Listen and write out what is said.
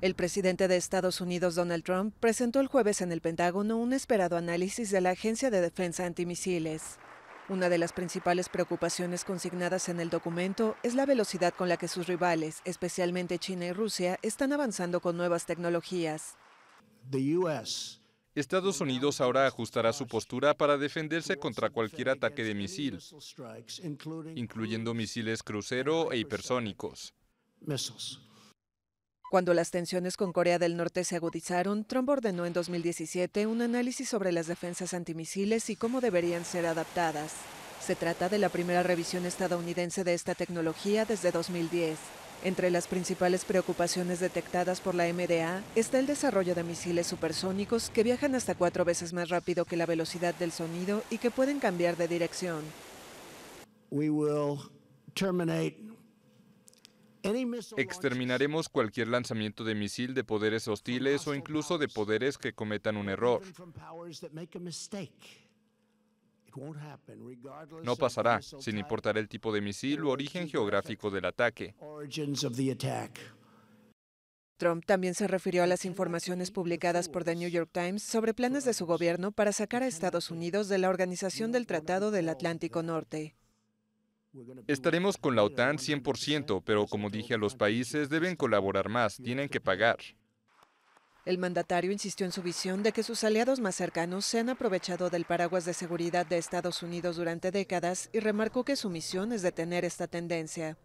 El presidente de Estados Unidos, Donald Trump, presentó el jueves en el Pentágono un esperado análisis de la Agencia de Defensa Antimisiles. Una de las principales preocupaciones consignadas en el documento es la velocidad con la que sus rivales, especialmente China y Rusia, están avanzando con nuevas tecnologías. Estados Unidos ahora ajustará su postura para defenderse contra cualquier ataque de misil, incluyendo misiles crucero e hipersónicos. Cuando las tensiones con Corea del Norte se agudizaron, Trump ordenó en 2017 un análisis sobre las defensas antimisiles y cómo deberían ser adaptadas. Se trata de la primera revisión estadounidense de esta tecnología desde 2010. Entre las principales preocupaciones detectadas por la MDA está el desarrollo de misiles supersónicos que viajan hasta cuatro veces más rápido que la velocidad del sonido y que pueden cambiar de dirección. Exterminaremos cualquier lanzamiento de misil de poderes hostiles o incluso de poderes que cometan un error. No pasará, sin importar el tipo de misil o origen geográfico del ataque. Trump también se refirió a las informaciones publicadas por The New York Times sobre planes de su gobierno para sacar a Estados Unidos de la Organización del Tratado del Atlántico Norte. Estaremos con la OTAN 100%, pero como dije a los países, deben colaborar más, tienen que pagar. El mandatario insistió en su visión de que sus aliados más cercanos se han aprovechado del paraguas de seguridad de Estados Unidos durante décadas y remarcó que su misión es detener esta tendencia.